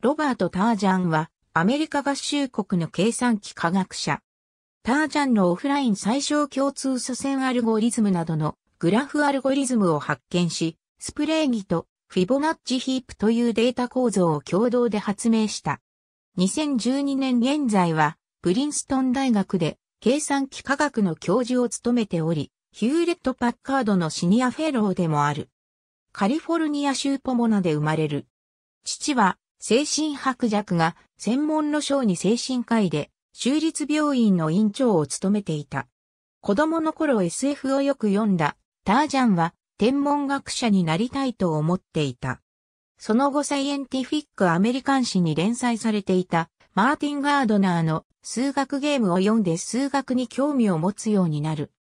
ロバート・タージャンは、アメリカ合衆国の計算機科学者。タージャンのオフライン最小共通祖先アルゴリズムなどのグラフアルゴリズムを発見し、スプレーギとフィボナッチヒープというデータ構造を共同で発明した。2012年現在は、プリンストン大学で計算機科学の教授を務めており、ヒューレット・パッカードのシニアフェローでもある。カリフォルニア州ポモナで生まれる。父は精神白弱が専門の小児精神科医で、州立病院の院長を務めていた。子供の頃 SF をよく読んだ、タージャンは天文学者になりたいと思っていた。その後サイエンティフィックアメリカン誌に連載されていたマーティン・ガードナーの数学ゲームを読んで数学に興味を持つようになる。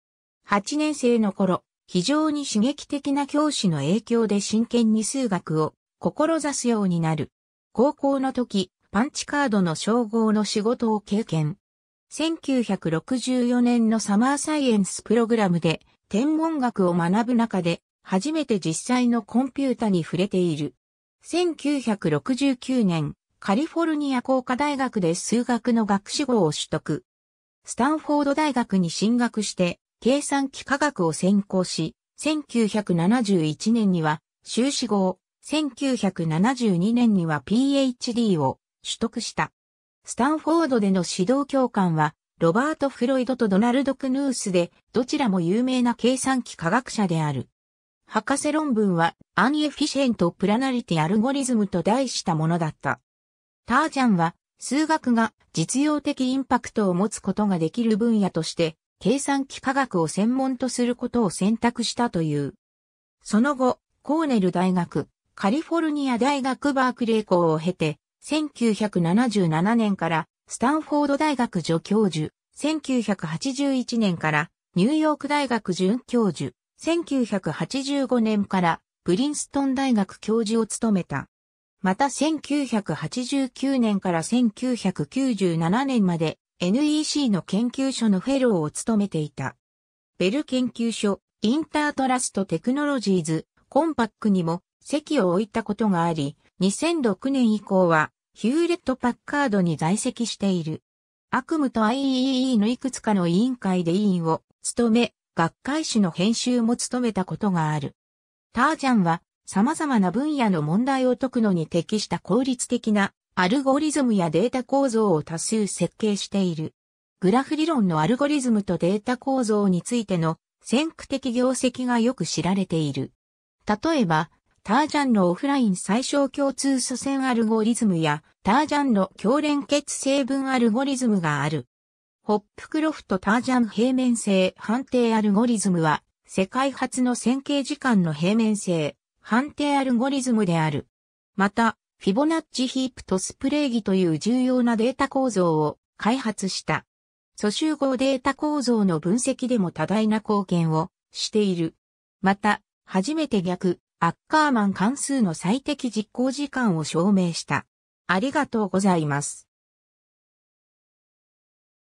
8年生の頃、非常に刺激的な教師の影響で真剣に数学を志すようになる。高校の時、パンチカードの称号の仕事を経験。1964年のサマーサイエンスプログラムで天文学を学ぶ中で初めて実際のコンピュータに触れている。1969年、カリフォルニア工科大学で数学の学士号を取得。スタンフォード大学に進学して計算機科学を専攻し、1971年には修士号、1972年には PhD を取得した。スタンフォードでの指導教官は、ロバート・フロイドとドナルド・クヌースで、どちらも有名な計算機科学者である。博士論文は、アンエフィシェント・プラナリティ・アルゴリズムと題したものだった。タージャンは、数学が実用的インパクトを持つことができる分野として、計算機科学を専門とすることを選択したという。その後、コーネル大学、カリフォルニア大学バークレー校を経て、1977年からスタンフォード大学助教授、1981年からニューヨーク大学准教授、1985年からプリンストン大学教授を務めた。また1989年から1997年まで NEC の研究所のフェローを務めていた。ベル研究所、インタートラストテクノロジーズ、コンパックにも席を置いたことがあり、2006年以降はヒューレット・パッカードに在籍している。悪夢と IEEE のいくつかの委員会で委員を務め、学会誌の編集も務めたことがある。タージャンは様々な分野の問題を解くのに適した効率的なアルゴリズムやデータ構造を多数設計している。グラフ理論のアルゴリズムとデータ構造についての先駆的業績がよく知られている。例えば、タージャンのオフライン最小共通素線アルゴリズムや、タージャンの強連結成分アルゴリズムがある。ホップクロフトタージャン平面性判定アルゴリズムは、世界初の線形時間の平面性判定アルゴリズムである。また、フィボナッチヒープとスプレーギという重要なデータ構造を開発した。素集合データ構造の分析でも多大な貢献をしている。また、初めて逆、アッカーマン関数の最適実行時間を証明した。ありがとうございます。